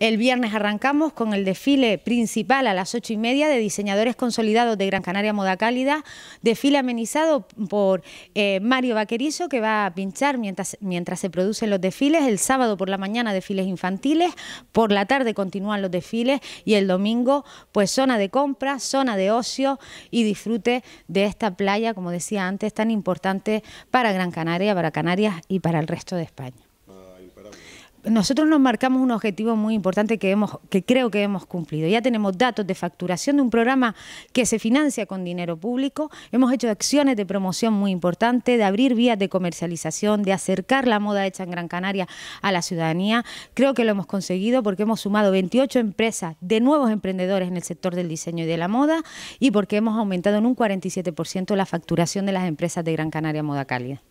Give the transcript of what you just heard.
El viernes arrancamos con el desfile principal a las ocho y media de diseñadores consolidados de Gran Canaria Moda Cálida, desfile amenizado por eh, Mario Vaquerizo que va a pinchar mientras, mientras se producen los desfiles, el sábado por la mañana desfiles infantiles, por la tarde continúan los desfiles y el domingo pues zona de compra, zona de ocio y disfrute de esta playa, como decía antes, tan importante para Gran Canaria, para Canarias y para el resto de España nosotros nos marcamos un objetivo muy importante que, hemos, que creo que hemos cumplido. Ya tenemos datos de facturación de un programa que se financia con dinero público, hemos hecho acciones de promoción muy importantes, de abrir vías de comercialización, de acercar la moda hecha en Gran Canaria a la ciudadanía. Creo que lo hemos conseguido porque hemos sumado 28 empresas de nuevos emprendedores en el sector del diseño y de la moda y porque hemos aumentado en un 47% la facturación de las empresas de Gran Canaria Moda Cálida.